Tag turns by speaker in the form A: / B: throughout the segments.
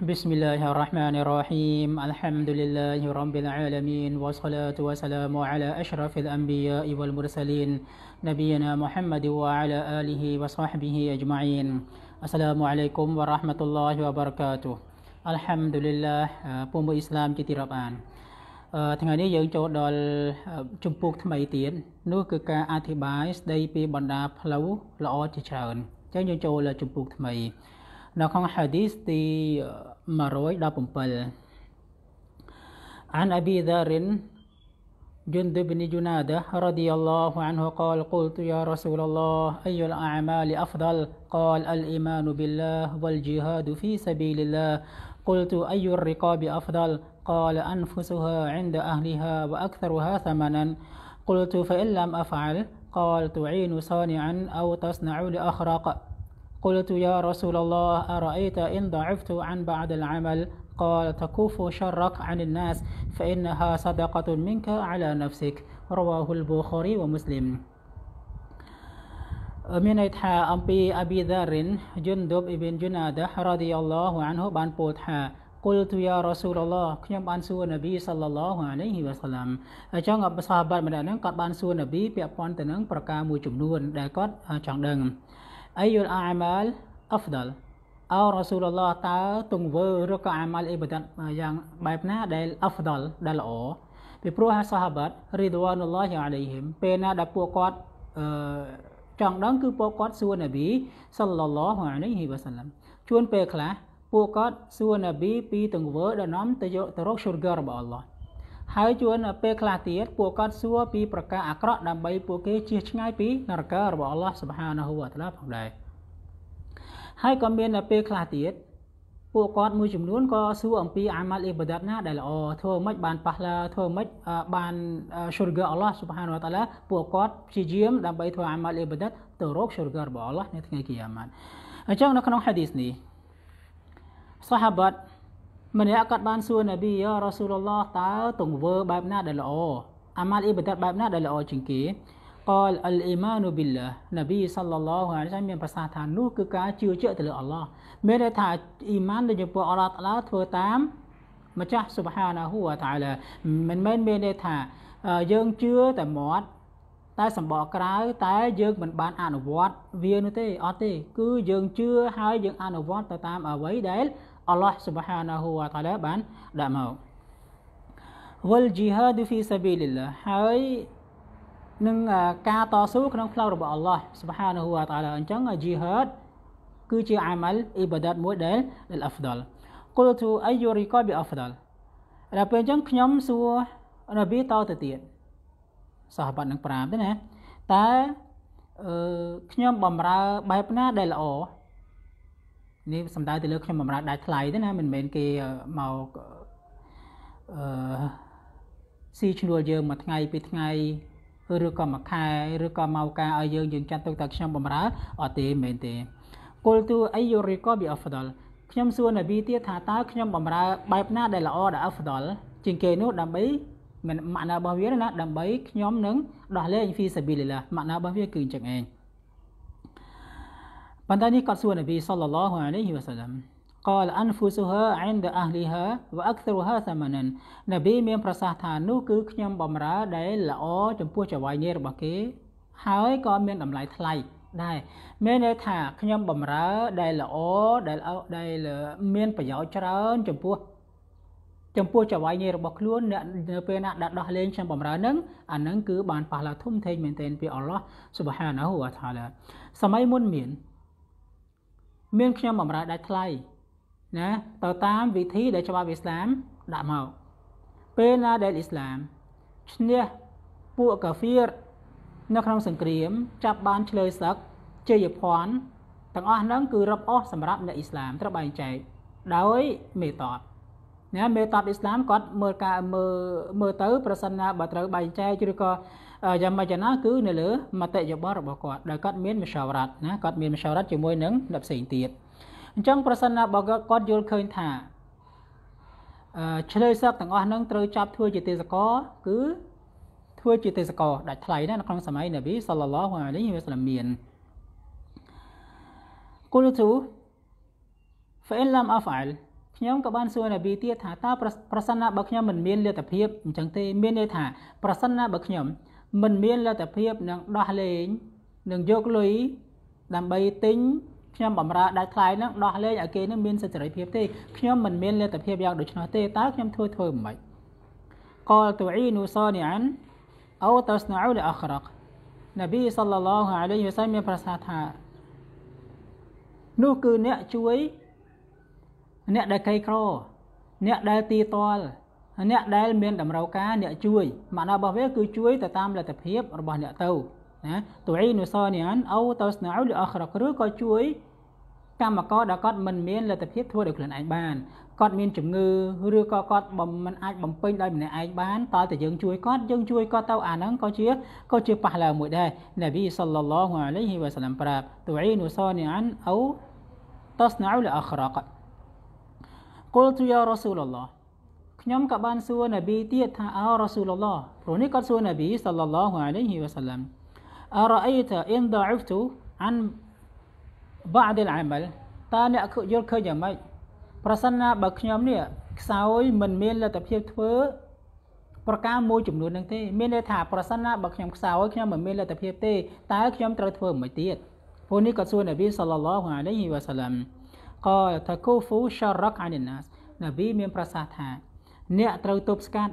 A: بسم الله الرحمن الرحيم الحمد لله رب العالمين والصلاة والسلام على أشرف الأنبياء والمرسلين نبينا محمد وعلى آله وصحبه أجمعين السلام عليكم ورحمة الله وبركاته อัลฮัมดุลิลลาห์ผู้มุอิสลามជាទីរាប់អានថ្ងៃនេះយើងចូលដល់ជំពូកថ្មីទៀតនោះគឺការអធិប្បាយស្ដីពីបណ្ដាផ្លូវល្អជាច្រើនអញ្ចឹងយើងចូលជំពូកថ្មីនៅក្នុងហាឌីសទី دابمبل عن أبي ذر جند بن جنادة رضي الله عنه قال قلت يا رسول الله أي الأعمال أفضل قال الإيمان بالله والجهاد في سبيل الله قلت أي الرقاب أفضل قال أنفسها عند أهلها وأكثرها ثمنا قلت فإن لم أفعل قال تعين صانعا أو تصنع لأخرق قلت يا رسول الله أرأيت إن ضعفت عن بعد العمل قال تكف شرك عن الناس فإنها صدقة منك على نفسك رواه البخاري ومسلم من إتحاء أمبي أبي ذر جندب بن جنادة رضي الله عنه بن بوتحا قلت يا رسول الله كم بان سو نبي صلى الله عليه وسلم أجنب صحابة من أنك بان سو نبي بأبان تنن بركام وجمنون دائقات أجنب آه، អាយុលអាម៉ាលអហ្វដលអោរ៉ាស៊ូលឡោះតើទង្វើឬក៏អាម៉ាលអ៊ីបាដាតយ៉ាងបែបណា ដែលអហ្វដល ដែលល្អពីព្រោះសាហាបាត់រីដវ៉ានុលឡោះអាឡៃហ៊ីមពេលណាដែលពួកគាត់អឺចង់ដឹងគឺពួកគាត់សួរនប៊ីសល្លឡោះអាឡៃហ៊ីវ៉ាសាឡាំ ជួនពេលខ្លះពួកគាត់សួរនប៊ីពី ទង្វើដែលនាំទៅយកទៅរកសុរហ្គារបស់អល់ឡោះហើយជួនពេលខ្លះទៀតពួកគាត់សួរពីប្រការអាក្រក់ដើម្បីពួកគេជៀសឆ្ងាយពីនរករបស់អល់ឡោះសុបហានហូវតាឡាផងដែរហើយក៏មានពេលខ្លះទៀតពួកគាត់មួយចំនួនក៏សួរអំពីអាម៉ាល់អ៊ីបាដាតណាដែលល្អធ្វើមិនបានប៉ះឡាធ្វើមិនបានឈូរហ្គាអល់ឡោះសុបហានវតាឡាពួកគាត់ព្យាយាមដើម្បីធ្វើអាម៉ាល់អ៊ីបាដាតទៅរកឈូរហ្គារបស់អល់ឡោះនៅថ្ងៃគីយ៉ាម៉ាត់អញ្ចឹងនៅក្នុងហាឌីសនេះសាហាបាត់ម្នាក់គាត់បានសួរនប៊ីយ៉ារ៉ាស៊ូលឡោះតើទង្វើបែបណាដែលល្អអាម៉ាល់អ៊ីបាដាតបែបណាដែលល្អជាងគេកលអលអ៊ីម៉ានូប៊ីឡានប៊ីសល្លឡោះអាឡៃមានប្រសាសន៍ថានោះគឺការជឿជាក់ទៅលើអល់ឡោះមានន័យថាអ៊ីម៉ានដែលចំពោះអល់ឡោះតាឡាធ្វើតាមម្ចាស់ស៊ុបហានាហ៊ូវតាឡាមិនមែនមានន័យថាយើងជឿតែមាត់តែសម្បកក្រៅតែយើងមិនបានអនុវត្តវានោះទេអត់ទេគឺយើងជឿហើយយើងអនុវត្តទៅតាមអ្វីដែលអល់ឡោះ سبحانه វតាឡាបានដាក់មកវលជីហាឌីហ្វីសាប៊ីលឡាហើយនឹងការតស៊ូក្នុងផ្លូវរបស់អល់ឡោះ سبحانه វតាឡាអញ្ចឹងជីហាតគឺជាអាម៉ាល់អ៊ីបាដាតមួយដែលដែលអាហ្វដលគុលទូអាយូរីកប៊ីអាហ្វដលដល់ពេលអញ្ចឹងខ្ញុំសួរនប៊ីតទៅទៀតសាហាបាត់នឹងប្រាប់ទេណាតើអឺខ្ញុំបំរើបែបណាដែលល្អនេះសំដៅទៅលើខ្ញុំបំរើដាច់ថ្លៃទេណាមិនមែនគេមកអឺស៊ីឈ្នួលយើងមួយថ្ងៃពីរថ្ងៃឬក៏មួយខែឬក៏មកការឲ្យយើងយើងចាត់ទុកថាខ្ញុំបំរើអត់ទេមែនទេគុលទូអីយូរីកូប៊ីអហ្វដលខ្ញុំសួរនប៊ីទៀតថាតើខ្ញុំបំរើបែបណាដែលល្អដែលអហ្វដលជាងគេនោះដើម្បីមិនម៉ាក់ណារបស់វាណាដើម្បីខ្ញុំនឹងដោះលែងហ្វីសាប៊ីលីឡាម៉ាក់ណារបស់វាគឺអញ្ចឹងឯងប៉ុន្តែនេះគាត់សួរនប៊ីសល្លឡោះអាឡៃហ៊ីវ៉ាសាឡាំ قال انفسها عند اهلها واكثرها ثمنا នប៊ីមានប្រសាសន៍ថានោះគឺខ្ញុំបំរើដែលល្អចំពោះចវាយនេះរបស់គេហើយក៏មានតម្លៃថ្លៃដែរមានន័យថាខ្ញុំបំរើដែលល្អដែលដែលមានប្រយោជន៍ច្រើនចំពោះចំពោះចវាយនេះរបស់ខ្លួនអ្នកនៅពេលណាដាក់ដោះលែងខ្ញុំបំរើនឹងអានឹងគឺបានប៉ះឡាធំធេងមែនទែនពីអល់ឡោះស៊ុបហានាហ៊ូវតាឡាសម័យមុនមានមានខ្ញុំបំរើដាច់ថ្លៃណាទៅតាមវិធីដែលច្បាប់អ៊ីស្លាមដាក់មកពេលណាដែលអ៊ីស្លាមឈ្នះពួកកាហ្វៀរនៅក្នុងសង្គ្រាមចាប់បានឆ្លើយសឹកជ័យភ័ណ្ឌទាំងអស់ហ្នឹងគឺរាប់អស់សម្រាប់អ្នកអ៊ីស្លាមត្រូវបែងចែកដោយមេតតណាមេតបអ៊ីស្លាមគាត់មើលការមើលមើលទៅប្រសិនណាបើត្រូវបែងចែកឬក៏យ៉ាងម៉េចណាគឺនៅលើមតិយោបល់របស់គាត់ដែលគាត់មានមជ្ឈរ៉ាត់ណាគាត់មានមជ្ឈរ៉ាត់ជាមួយនឹងអ្នកផ្សេងទៀតអញ្ចឹងប្រសិនណាបើគាត់យល់ឃើញថាឆ្លើយសឹកទាំងអស់ហ្នឹងត្រូវចាប់ធ្វើជាទេសកលគឺធ្វើជាទេសកលដាច់ថ្លៃណានៅក្នុងសម័យនប៊ីសល្លឡោះអាឡៃហ៊ីវ៉ាសឡាមមានគុលទូ فإن لم أفعل ខ្ញុំក៏បានសួរនប៊ីទៀតថាតើប្រសិនណាបើខ្ញុំ មិនមានលទ្ធភាពអញ្ចឹងទេមានន័យថាប្រសិនណាបើខ្ញុំមិនមានលទ្ធភាពនឹងដោះលែងនឹងយកលុយដើម្បីទិញខ្ញុំបំរើដាច់ថ្លៃនឹងដោះលែងឲ្យគេនឹងមានសិទ្ធិសេរីភាពទេខ្ញុំមិនមានលទ្ធភាពយ៉ាងដូច្នោះទេតើខ្ញុំធ្វើធ្វើមិនបាច់កលតូអ៊ីនូសានីអានអូតស្ណាអ៊ូលអាខរកនប៊ីសល្លឡោះអាឡៃហ៊ីវសែលមានប្រសាសន៍ថានោះគឺអ្នកជួយអ្នកដែលក្រីក្រអ្នកដែលទីតល់អ្នកដែលមានតម្រូវការអ្នកជួយម៉ាណារបស់វាគឺជួយទៅតាមលទ្ធភាពរបស់អ្នកទៅណាតូអ៊ីនូសានីអានអូតូស្ណាអ៊ូលអខរគ្រឺក៏ជួយ កម្មករដែលគាត់មិនមានលទ្ធភាពធ្វើដោយខ្លួនឯងបានគាត់មានជំងឺឬក៏គាត់បំមិនអាចបំពេញដោយម្នាក់ឯងបានតើតើយើងជួយគាត់យើងជួយគាត់ទៅអាហ្នឹងក៏ជាក៏ជាប៉ះឡើងមួយដែរនប៊ីសល្លឡោះអាឡៃហ៊ីវ៉ាសឡាំប្រាប់តូអ៊ីនូសានីអានអូតូស្ណាអ៊ូលអខរគ្រឺគុលទុយារ៉ូស៊ូលឡោះខ្ញុំក៏បានសួរនប៊ីទៀតថាអោរ៉ូស៊ូលឡោះព្រោះនេះគាត់សួរនប៊ីសល្លឡោះអាឡៃហ៊ីវ៉ាសាឡាំអរ៉ៃតាអ៊ីនដ៉ាអ៊ូហ្វទូអានបាដិលអាមលតើអ្នកយល់ឃើញយ៉ាងម៉េចប្រសិនណាបើខ្ញុំនេះខ្សោយមិនមានលទ្ធភាពធ្វើប្រការមួយចំនួននឹងទេមានន័យថា ប្រសិនណាបើខ្ញុំខ្សោយខ្ញុំមិនមានលទ្ធភាពទេតើខ្ញុំត្រូវធ្វើមិនទៀតព្រោះនេះក៏សួរនប៊ីសល្លឡោះអាឡៃហ៊ីវ៉ាសាឡាំកលថាគូហ្វូសរកអានីណាសនប៊ីមាន ប្រសាសន៍ថាអ្នកត្រូវទប់ស្កាត់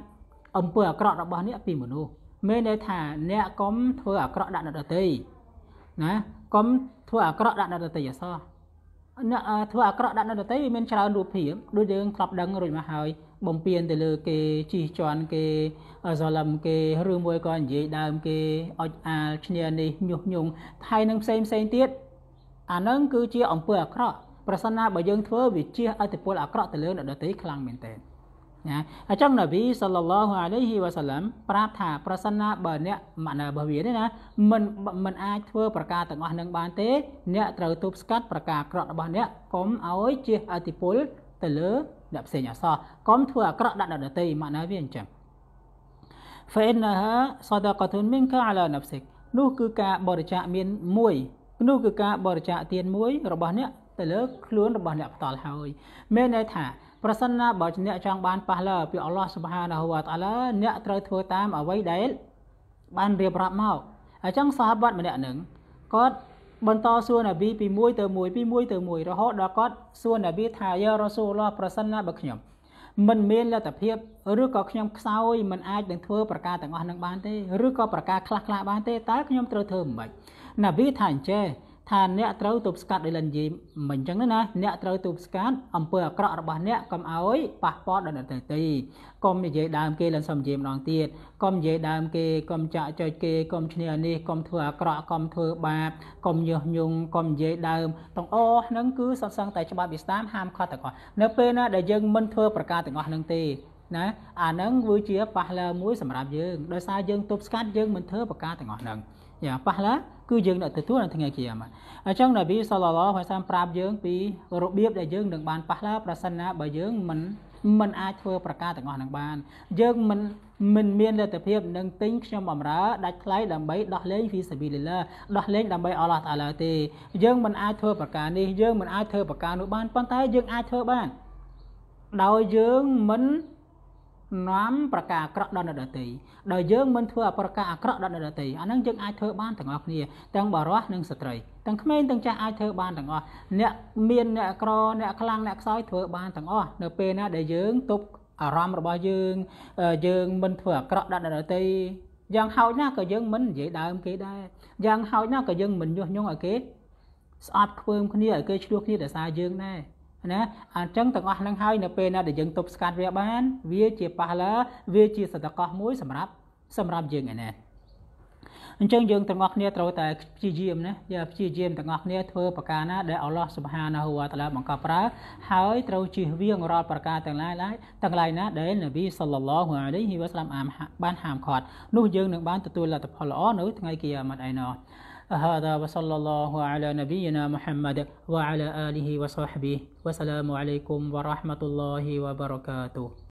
A: អំពើអាក្រក់របស់អ្នកពីមនុស្សមានន័យថាអ្នកកុំធ្វើអាក្រក់ដាក់អ្នកដទៃណាកុំធ្វើអាក្រក់ដាក់អ្នកដទៃអសោះអ្នកធ្វើអាក្រក់ដាក់អ្នកដទៃវាមានច្រើនរូបភាពដូចយើងធ្លាប់ដឹងរួចមកហើយ បំពេញទៅលើគេជីជន់គេសលឹមគេឬមួយក៏និយាយដើមគេអុចអាលឈ្នានេះញុះញង់ថៃនឹងផ្សេងផ្សេងទៀតអានឹង គឺជាអំពើអាក្រក់ប្រសិនណាបើយើងធ្វើវាជាអតិពលអាក្រក់ទៅលើអ្នកដទៃខ្លាំងមែនទែនណាអញ្ចឹងនប៊ីសល្លឡោះអាឡៃហ៊ីវ៉ាសាឡាំប្រាប់ថាប្រសិនណាបើអ្នកម៉ាណារបស់វានេះណាមិនមិនអាចធ្វើប្រការទាំងអស់នឹងបានទេ អ្នកត្រូវទប់ស្កាត់ប្រការអាក្រក់របស់អ្នកកុំឲ្យជាអតិពលទៅលើអ្នកផ្សេងអសោះកុំធ្វើអាក្រក់ដាក់អ្នកដទៃម៉ាណាវាអញ្ចឹង فإنها صدقة منك على نفسك នោះគឺការបរិច្ចាគមានមួយនោះគឺការបរិច្ចាគទានមួយរបស់អ្នកទៅលើខ្លួនរបស់អ្នកផ្ទាល់ហើយមានន័យថាប្រសិនណាបើអ្នកចង់បានប៉ះលើពីអល់ឡោះសុបហានហូវតាឡាអ្នកត្រូវធ្វើតាមអ្វីដែលបានរៀបរាប់មកអញ្ចឹងសាហាបតម្នាក់នឹងគាត់បន្តសួរនប៊ីពី1ទៅ1ពី1ទៅ1រហូតដល់គាត់សួរនប៊ីថាយ៉ារ៉ូស៊ូឡោះប្រសិនណាបើខ្ញុំមិនមានលទ្ធភាពឬក៏ខ្ញុំខ្សោយមិនអាចនឹងធ្វើប្រការទាំងអស់នឹងបានទេឬក៏ប្រការខ្លះខ្លះបានទេតើខ្ញុំត្រូវធ្វើមិនបាច់ណាប៊ីថាអញ្ចេះថាអ្នកត្រូវទប់ស្កាត់ដោយលិនយីមិនអញ្ចឹងណាអ្នកត្រូវទប់ស្កាត់អំពើអាក្រក់របស់អ្នកកុំឲ្យប៉ះពាល់ដល់អ្នកដទៃកុំនិយាយដើមគេលិនសុំនិយាយម្ដងទៀតកុំនិយាយដើម គេកុំចាក់ចុចគេកុំឈ្នះនេះកុំធ្វើអាក្រក់កុំធ្វើបាបកុំញុះញង់កុំនិយាយដើមទាំងអស់ហ្នឹងគឺសំសឹងតែច្បាប់ឥស្លាមហាមខុសទាំងអស់នៅ ពេលណាដែលយើងមិនធ្វើប្រការទាំងអស់ហ្នឹងទេណាអាហ្នឹងវាជាប៉ះឡាមួយសម្រាប់យើងដោយសារយើងទប់ស្កាត់យើងមិនធ្វើប្រការទាំងអស់ហ្នឹងយ៉ាប៉ះឡាគឺយើងនឹងទទួលនៅថ្ងៃគីយ៉ាម៉ាត់អញ្ចឹងនប៊ីសល្លឡោះហើយសាមប្រាប់យើង ពីរបៀបដែលយើងនឹងបានប៉ះឡាប្រសិនណាបើយើងមិនមិនអាចធ្វើប្រការទាំងអស់នឹងបានយើងមិនមិនមានលទ្ធភាពនឹងទិញខ្ញុំបំរើដាច់ថ្លៃដើម្បីដោះលែងហ្វីសាប៊ីលីឡាដោះលែងដើម្បី អល់ឡោះតាឡាទេយើងមិនអាចធ្វើប្រការនេះយើងមិនអាចធ្វើប្រការនោះបានប៉ុន្តែយើងអាចធ្វើបានដោយយើងមិននាំប្រការអាក្រក់ដល់អ្នកដទៃដោយយើងមិនធ្វើប្រការអាក្រក់ដល់អ្នកដទៃអានឹងយើងអាចធ្វើបានទាំងអស់គ្នាទាំងបរិសុទ្ធនិងស្ត្រីទាំងក្មេងទាំងចាស់អាចធ្វើបានទាំងអស់អ្នកមានអ្នកក្រអ្នកខ្លាំងអ្នកខ្សោយធ្វើបានទាំងអស់នៅពេលណាដែលយើងទប់អារម្មណ៍របស់យើងយើងមិនធ្វើអាក្រក់ដល់អ្នកដទៃយ៉ាងហោចណាស់ក៏យើងមិននិយាយដើមគេដែរយ៉ាងហោចណាស់ក៏យើងមិនញុះញង់ឲ្យគេ ស្អប់ខ្ពើមគ្នាឲ្យគេឈ្លោះគ្នាដោយសារយើងដែរណាអញ្ចឹងទាំងអស់ហ្នឹងហើយនៅពេលណាដែលយើងទប់ស្កាត់វាបានវាជាប៉ះឡាវាជាសតកោះមួយសម្រាប់សម្រាប់យើងឯណែអញ្ចឹងយើងទាំងអស់គ្នាត្រូវតែព្យាយាមណាយ៉ាព្យាយាមទាំងអស់គ្នាធ្វើប្រការណាដែលអល់ឡោះសុបហានាហ៊ូវតាឡាបង្កប់ប្រើហើយត្រូវជៀសវាងរាល់ប្រការទាំងឡាយឡាយទាំងឡាយណាដែលនប៊ីសល្លឡោះអាឡៃហ៊ីវ៉ាសឡាមបានហាមឃាត់នោះយើងនឹងបានទទួលលទ្ធផលល្អនៅថ្ងៃគីយ៉ាម៉ាត់ឯណោះ هذا وصلى الله على نبينا محمد وعلى آله وصحبه والسلام عليكم ورحمة الله وبركاته